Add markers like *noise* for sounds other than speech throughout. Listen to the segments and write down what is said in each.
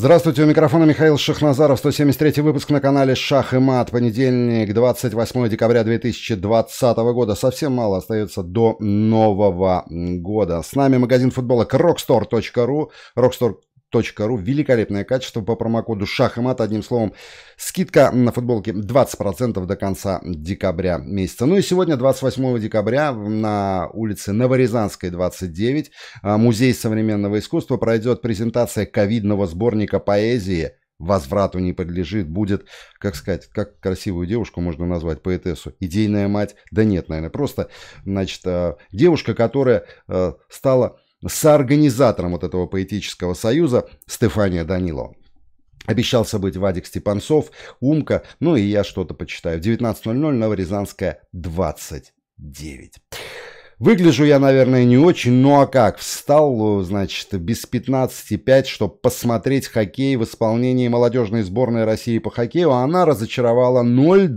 Здравствуйте, у микрофона Михаил Шахназаров, 173 выпуск на канале «Шах и мат», понедельник, 28 декабря 2020 года. Совсем мало остается до Нового года. С нами магазин футбола rockstore.ru, rockstore Ру. Великолепное качество по промокоду Шахмат. Одним словом, скидка на футболке 20% до конца декабря месяца. Ну и сегодня, 28 декабря, на улице Новорязанской, 29, а, Музей современного искусства пройдет презентация ковидного сборника поэзии возврату не подлежит, будет, как сказать, как красивую девушку можно назвать, поэтессу, идейная мать, да нет, наверное, просто, значит, а, девушка, которая а, стала соорганизатором вот этого поэтического союза Стефания Данилова. Обещался быть Вадик Степанцов, Умка, ну и я что-то почитаю. 19.00, Новорязанская, 29. Выгляжу я, наверное, не очень, ну а как? Встал, значит, без 15,5, чтобы посмотреть хоккей в исполнении молодежной сборной России по хоккею, а она разочаровала 0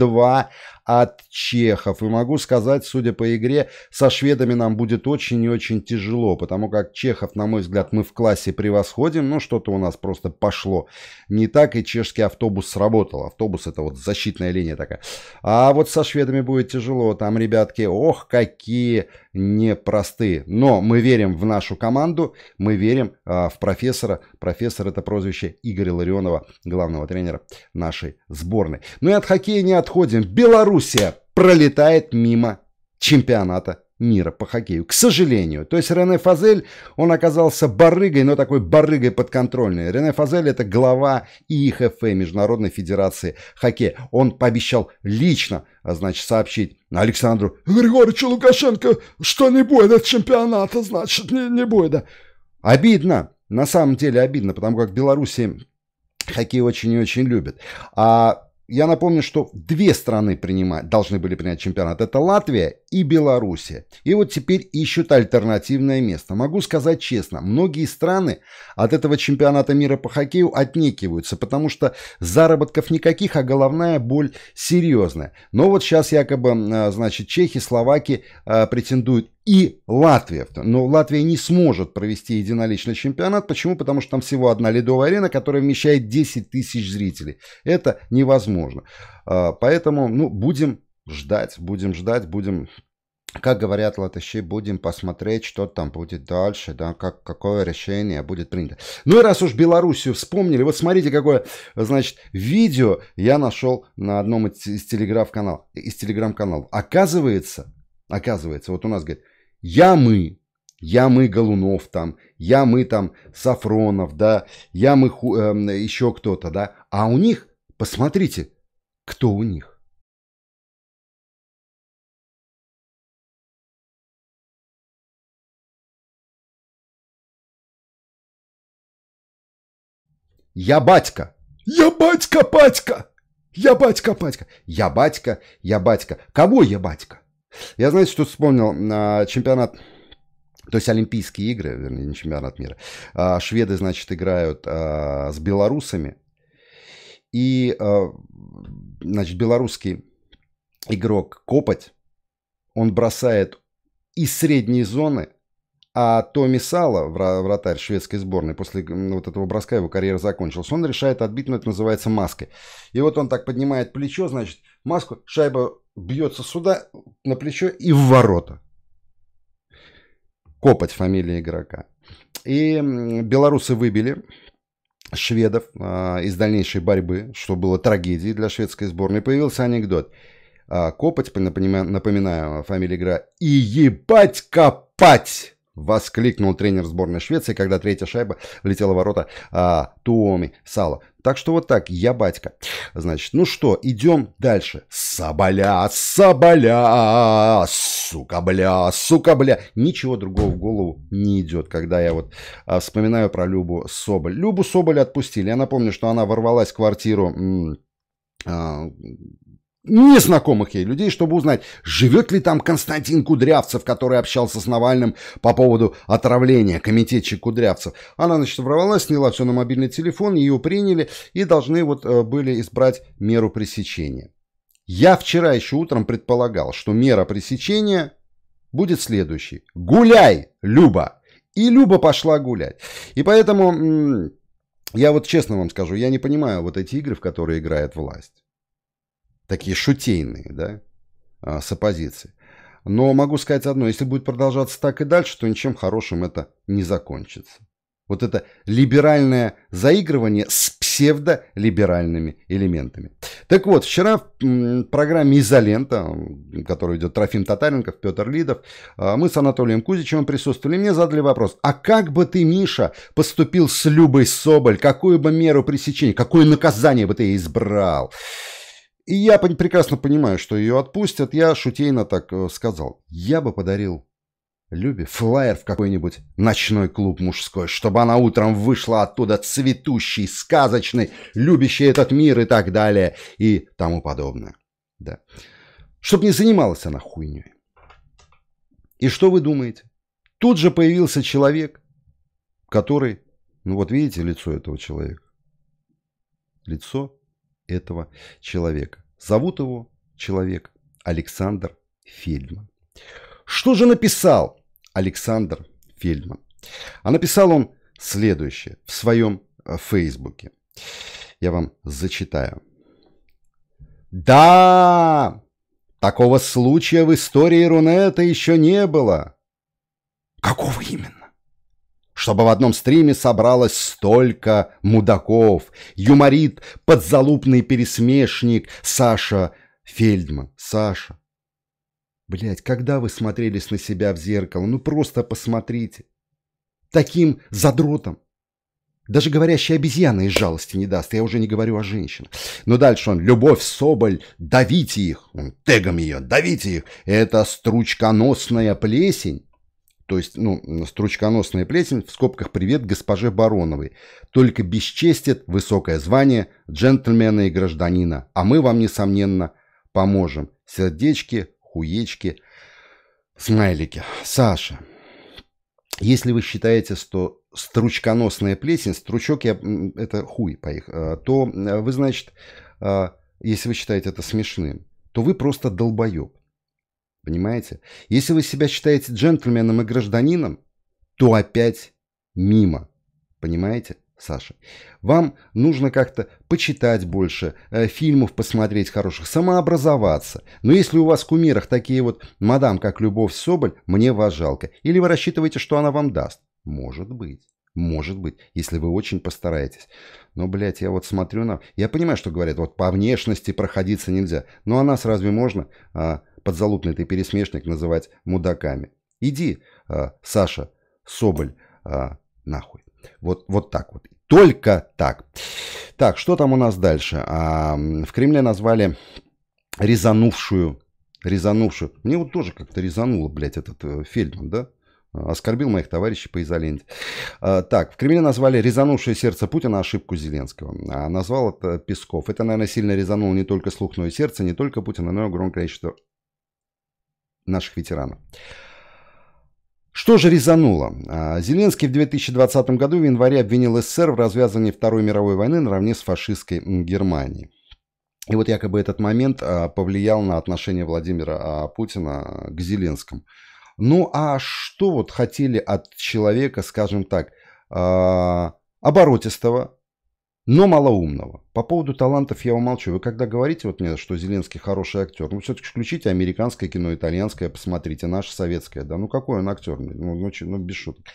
от чехов. И могу сказать, судя по игре, со шведами нам будет очень и очень тяжело, потому как чехов, на мой взгляд, мы в классе превосходим, но что-то у нас просто пошло. Не так и чешский автобус сработал. Автобус это вот защитная линия такая. А вот со шведами будет тяжело. Там ребятки, ох, какие непростые. Но мы верим в нашу команду, мы верим а, в профессора. Профессор это прозвище Игоря Ларионова, главного тренера нашей сборной. Ну и от хоккея не отходим. Беларусь Белоруссия пролетает мимо чемпионата мира по хоккею. К сожалению. То есть Рене Фазель, он оказался барыгой, но такой барыгой подконтрольной. Рене Фазель это глава ИХФ, Международной Федерации Хоккея. Он пообещал лично, а значит, сообщить Александру Григорьевичу Лукашенко, что не будет от чемпионата, значит, не, не будет. Обидно. На самом деле обидно, потому как Беларуси хоккей очень и очень любят. А я напомню, что две страны принимать, должны были принять чемпионат. Это Латвия и Беларусь. И вот теперь ищут альтернативное место. Могу сказать честно, многие страны от этого чемпионата мира по хоккею отнекиваются, потому что заработков никаких, а головная боль серьезная. Но вот сейчас якобы, а, значит, Чехи, Словаки а, претендуют и Латвия. Но Латвия не сможет провести единоличный чемпионат. Почему? Потому что там всего одна ледовая арена, которая вмещает 10 тысяч зрителей. Это невозможно. А, поэтому, ну, будем ждать, будем ждать, будем как говорят латыши, будем посмотреть, что там будет дальше, да, как, какое решение будет принято. Ну и раз уж Белоруссию вспомнили, вот смотрите, какое, значит, видео я нашел на одном из телеграф-каналов. Из телеграм-каналов. Оказывается, оказывается, вот у нас, говорит, я мы, я мы Голунов там, я мы там Сафронов, да, ямы э, эм, еще кто-то, да. А у них, посмотрите, кто у них. Я батька. Я батька, батька. Я батька, батька. Я батька, я батька. Кого я батька? Я, знаете, что вспомнил? А, чемпионат то есть Олимпийские игры, вернее, не чемпионат мира. А, шведы, значит, играют а, с белорусами. И, значит, белорусский игрок Копоть, он бросает из средней зоны а Томи Сала, вратарь шведской сборной, после вот этого броска его карьера закончилась. Он решает отбить, но это называется маской. И вот он так поднимает плечо, значит, маску, шайба бьется сюда, на плечо и в ворота. Копать фамилия игрока. И белорусы выбили шведов э, из дальнейшей борьбы, что было трагедией для шведской сборной. Появился анекдот. Э, Копоть, напоминаю, напоминаю фамилия игра, и ебать копать! Воскликнул тренер сборной Швеции, когда третья шайба влетела в ворота а, Туоми Сала. Так что вот так, я батька. Значит, ну что, идем дальше. Соболя, соболя, сука бля, сука бля. Ничего другого в голову не идет, когда я вот а, вспоминаю про Любу Соболь. Любу Соболь отпустили. Я напомню, что она ворвалась в квартиру... М- а, незнакомых ей людей, чтобы узнать, живет ли там Константин Кудрявцев, который общался с Навальным по поводу отравления, комитетчик Кудрявцев. Она, значит, ворвалась, сняла все на мобильный телефон, ее приняли и должны вот э, были избрать меру пресечения. Я вчера еще утром предполагал, что мера пресечения будет следующей. Гуляй, Люба! И Люба пошла гулять. И поэтому, я вот честно вам скажу, я не понимаю вот эти игры, в которые играет власть такие шутейные, да, а, с оппозиции. Но могу сказать одно, если будет продолжаться так и дальше, то ничем хорошим это не закончится. Вот это либеральное заигрывание с псевдолиберальными элементами. Так вот, вчера в программе «Изолента», которую идет Трофим Татаренков, Петр Лидов, а, мы с Анатолием Кузичем присутствовали. Мне задали вопрос, а как бы ты, Миша, поступил с Любой Соболь? Какую бы меру пресечения, какое наказание бы ты избрал? И я прекрасно понимаю, что ее отпустят. Я шутейно так э, сказал. Я бы подарил Любе флаер в какой-нибудь ночной клуб мужской, чтобы она утром вышла оттуда цветущей, сказочной, любящей этот мир и так далее и тому подобное. Да. Чтоб не занималась она хуйней. И что вы думаете? Тут же появился человек, который... Ну вот видите лицо этого человека? Лицо этого человека. Зовут его человек Александр Фельдман. Что же написал Александр Фельдман? А написал он следующее в своем э, фейсбуке. Я вам зачитаю. Да, такого случая в истории Рунета еще не было. Какого именно? чтобы в одном стриме собралось столько мудаков. Юморит, подзалупный пересмешник Саша Фельдман. Саша. Блять, когда вы смотрелись на себя в зеркало? Ну просто посмотрите. Таким задротом. Даже говорящая обезьяна из жалости не даст, я уже не говорю о женщинах. Но дальше он, любовь, соболь, давите их, он тегом ее, давите их. Это стручконосная плесень, то есть, ну, стручконосная плесень, в скобках «Привет госпоже Бароновой», только бесчестит высокое звание джентльмена и гражданина, а мы вам, несомненно, поможем. Сердечки, хуечки, смайлики. Саша, если вы считаете, что стручконосная плесень, стручок я, это хуй по их, а, то э, вы, значит, а, если вы считаете это смешным, то вы просто долбоеб. Понимаете? Если вы себя считаете джентльменом и гражданином, то опять мимо. Понимаете, Саша? Вам нужно как-то почитать больше, э, фильмов посмотреть хороших, самообразоваться. Но если у вас в кумирах такие вот мадам, как Любовь Соболь, мне вас жалко. Или вы рассчитываете, что она вам даст? Может быть. Может быть, если вы очень постараетесь. Но, блядь, я вот смотрю на... Я понимаю, что говорят, вот по внешности проходиться нельзя. Но а нас разве можно? А, подзалупный ты пересмешник называть мудаками. Иди, э, Саша Соболь, э, нахуй. Вот, вот так вот. Только так. Так, что там у нас дальше? А, в Кремле назвали резанувшую, резанувшую. Мне вот тоже как-то резануло, блядь, этот э, Фельдман, да? Оскорбил моих товарищей по изоленте. А, так, в Кремле назвали резанувшее сердце Путина ошибку Зеленского. А назвал это Песков. Это, наверное, сильно резануло не только слух, но и сердце, не только Путина, но и огромное количество наших ветеранов. Что же резануло? А, Зеленский в 2020 году в январе обвинил СССР в развязывании Второй мировой войны наравне с фашистской Германией. И вот якобы этот момент а, повлиял на отношение Владимира а, Путина к Зеленскому. Ну а что вот хотели от человека, скажем так, оборотистого, но малоумного. По поводу талантов я умолчу. Вы когда говорите вот мне, что Зеленский хороший актер, ну все-таки включите американское кино, итальянское, посмотрите, наше советское. Да ну какой он актер? Ну, ну, ну, ну без шуток.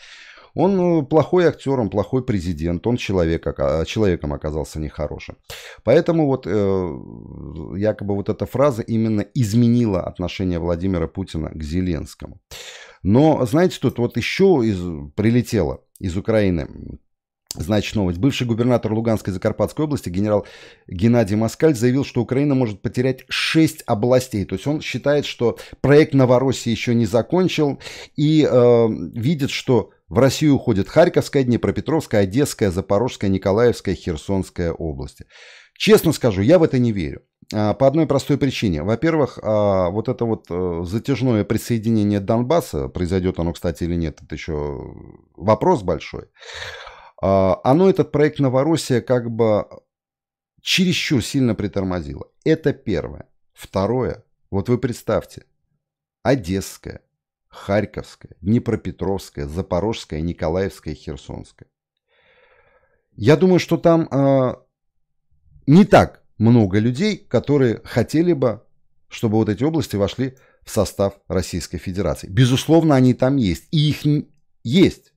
Он ну, плохой актер, он плохой президент, он человек, человеком оказался нехорошим. Поэтому вот э, якобы вот эта фраза именно изменила отношение Владимира Путина к Зеленскому. Но знаете, тут вот еще из, прилетело из Украины Значит, новость. Бывший губернатор Луганской и Закарпатской области генерал Геннадий Москаль заявил, что Украина может потерять 6 областей. То есть он считает, что проект Новороссии еще не закончил и э, видит, что в Россию уходят Харьковская, Днепропетровская, Одесская, Запорожская, Николаевская, Херсонская области. Честно скажу, я в это не верю. А, по одной простой причине. Во-первых, а, вот это вот э, затяжное присоединение Донбасса, произойдет оно, кстати, или нет, это еще вопрос большой. А, оно этот проект Новороссия как бы чересчур сильно притормозило. Это первое. Второе. Вот вы представьте. Одесская, Харьковская, Днепропетровская, Запорожская, Николаевская, Херсонская. Я думаю, что там э, не так много людей, которые хотели бы, чтобы вот эти области вошли в состав Российской Федерации. Безусловно, они там есть. И их есть.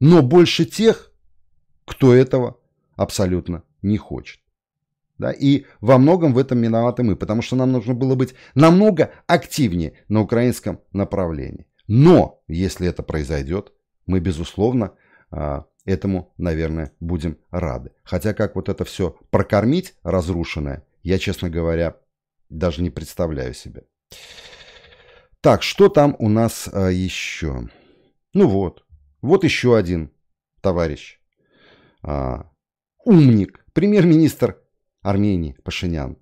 Но больше тех, кто этого абсолютно не хочет. Да, и во многом в этом виноваты мы, потому что нам нужно было быть намного активнее на украинском направлении. Но, если это произойдет, мы, безусловно, а, этому, наверное, будем рады. Хотя как вот это все прокормить разрушенное, я, честно говоря, даже не представляю себе. Так, что там у нас а, еще? Ну вот, вот еще один товарищ а, умник, премьер-министр Армении Пашинян.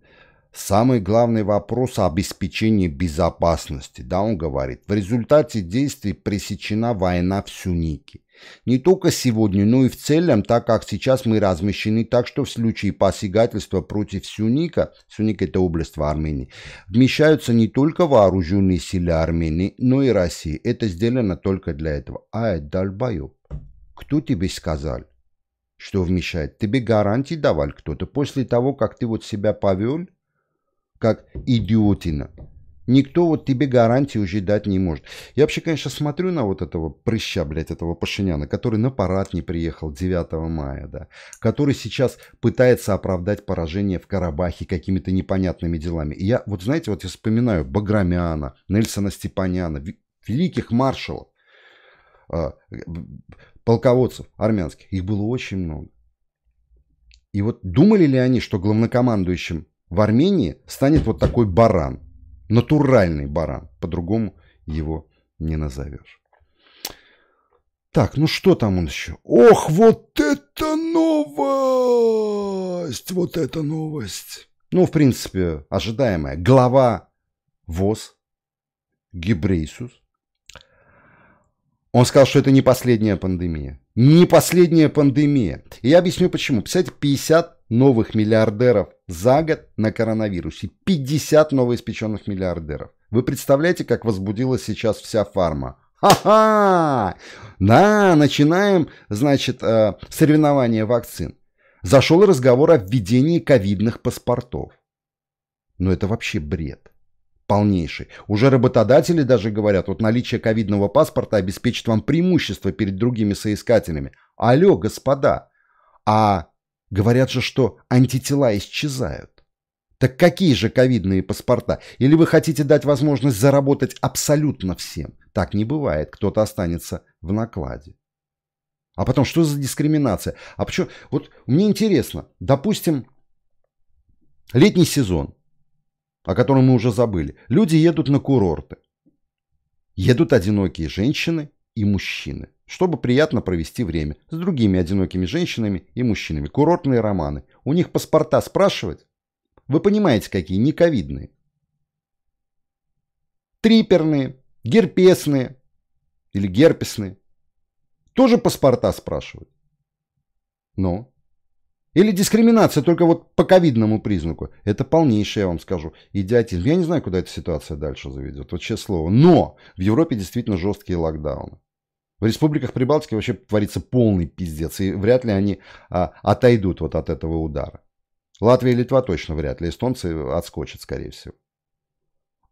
Самый главный вопрос о обеспечении безопасности. Да, он говорит, в результате действий пресечена война в Сюнике. Не только сегодня, но и в целом, так как сейчас мы размещены так, что в случае посягательства против Сюника, Сюник это область в Армении, вмещаются не только вооруженные силы Армении, но и России. Это сделано только для этого. Ай, это Кто тебе сказал? Что вмешает? Тебе гарантии давал кто-то после того, как ты вот себя повел, как идиотина. Никто вот тебе гарантии уже дать не может. Я вообще, конечно, смотрю на вот этого прыща, блядь, этого Пашиняна, который на парад не приехал 9 мая, да, который сейчас пытается оправдать поражение в Карабахе какими-то непонятными делами. И я, вот знаете, вот я вспоминаю Баграмяна, Нельсона Степаняна, великих маршалов, а, полководцев армянских. Их было очень много. И вот думали ли они, что главнокомандующим в Армении станет вот такой баран? Натуральный баран. По-другому его не назовешь. Так, ну что там он еще? Ох, вот это новость! Вот это новость! Ну, в принципе, ожидаемая. Глава ВОЗ гибрейсус он сказал, что это не последняя пандемия. Не последняя пандемия. И я объясню почему. Представляете, 50 новых миллиардеров за год на коронавирусе. 50 новоиспеченных миллиардеров. Вы представляете, как возбудилась сейчас вся фарма? Ха-ха! Да, начинаем, значит, э, соревнование вакцин. Зашел разговор о введении ковидных паспортов. Но это вообще бред полнейший. Уже работодатели даже говорят, вот наличие ковидного паспорта обеспечит вам преимущество перед другими соискателями. Алло, господа! А говорят же, что антитела исчезают. Так какие же ковидные паспорта? Или вы хотите дать возможность заработать абсолютно всем? Так не бывает, кто-то останется в накладе. А потом, что за дискриминация? А почему? Вот мне интересно, допустим, летний сезон, о котором мы уже забыли. Люди едут на курорты. Едут одинокие женщины и мужчины, чтобы приятно провести время с другими одинокими женщинами и мужчинами. Курортные романы. У них паспорта спрашивать? Вы понимаете, какие? нековидные, Триперные, герпесные или герпесные. Тоже паспорта спрашивают. Но или дискриминация только вот по ковидному признаку. Это полнейшее, я вам скажу, идиотизм. Я не знаю, куда эта ситуация дальше заведет, вот честное слово. Но в Европе действительно жесткие локдауны. В республиках Прибалтики вообще творится полный пиздец, и вряд ли они а, отойдут вот от этого удара. Латвия и Литва точно вряд ли, эстонцы отскочат, скорее всего.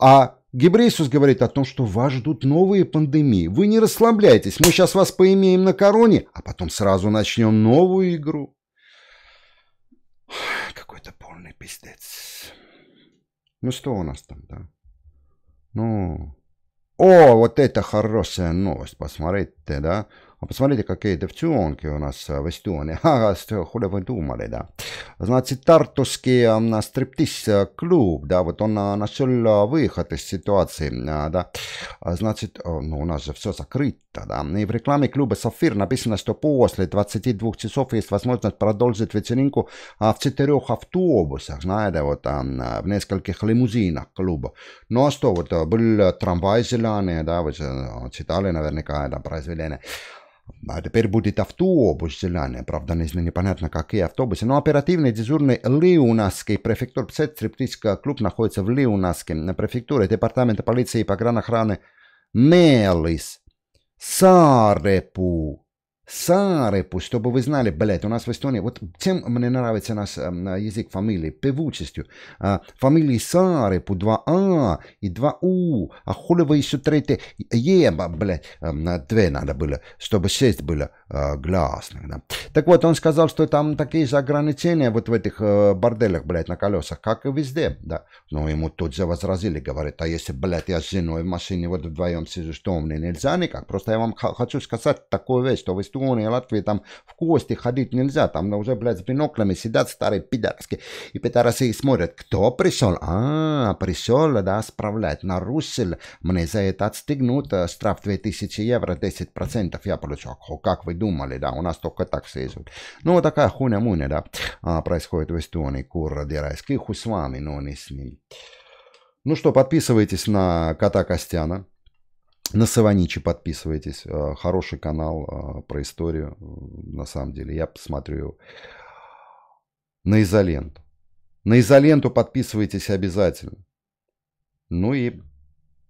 А Гебрейсус говорит о том, что вас ждут новые пандемии. Вы не расслабляйтесь, мы сейчас вас поимеем на короне, а потом сразу начнем новую игру пиздец. Ну что у нас там, да? Ну... О, вот это хорошая новость, посмотрите, да? А посмотрите, какие девчонки у нас э, в Эстонии. *laughs* Ага, хули вы думали, да. Значит, Тартуский э, стриптиз-клуб, э, да, вот он нашел выход из ситуации, а, да. А значит, ну, у нас же все закрыто, да. И в рекламе клуба «Сафир» написано, что после 22 часов есть возможность продолжить вечеринку а в четырех автобусах, знаете, вот в нескольких лимузинах клуба. Ну, а что, вот был трамвай зеленый, да, вы читали наверняка это произведение. А теперь будет автобус зеленый. Правда, не знаю, непонятно, какие автобусы. Но оперативный дежурный Лиунасский префектур ПСЭД клуб находится в Лиунаске. На префектуре департамента полиции и погранохраны Мелис. Сарепу Сарепу, чтобы вы знали, блядь, у нас в Эстонии, вот тем мне нравится наш э, язык фамилии, певучестью. Э, а, фамилии Сарепу, два А и два У, а хули вы еще третье Е, блядь, э, две надо было, чтобы шесть было э, гласных, да. Так вот, он сказал, что там такие же ограничения вот в этих э, борделях, блядь, на колесах, как и везде, да. Но ну, ему тут же возразили, говорит, а если, блядь, я с женой в машине вот вдвоем сижу, что мне нельзя никак? Просто я вам хочу сказать такую вещь, что вы Эстонии, Латвии, там в кости ходить нельзя, там уже, блядь, с биноклями сидят старые пидорски, и пидорасы смотрят, кто пришел, а, пришел, да, справлять, нарушил, мне за это отстегнут, э, штраф 2000 евро, 10% я получу, как вы думали, да, у нас только так все идут. Ну, такая хуйня-муня, да, а, происходит в Эстонии, курра дерайских с вами, но не с ним. Ну что, подписывайтесь на кота Костяна. На Саваничи подписывайтесь. Э, хороший канал э, про историю, э, на самом деле. Я посмотрю на изоленту. На изоленту подписывайтесь обязательно. Ну и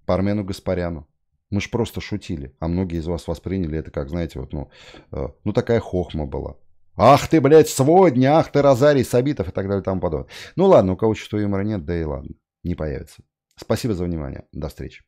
Пармену Гаспаряну. Мы же просто шутили, а многие из вас восприняли это как, знаете, вот, ну, ну такая хохма была. Ах ты, блядь, сводня, ах ты, Розарий, Сабитов и так далее и тому подобное. Ну ладно, у кого что юмора нет, да и ладно, не появится. Спасибо за внимание, до встречи.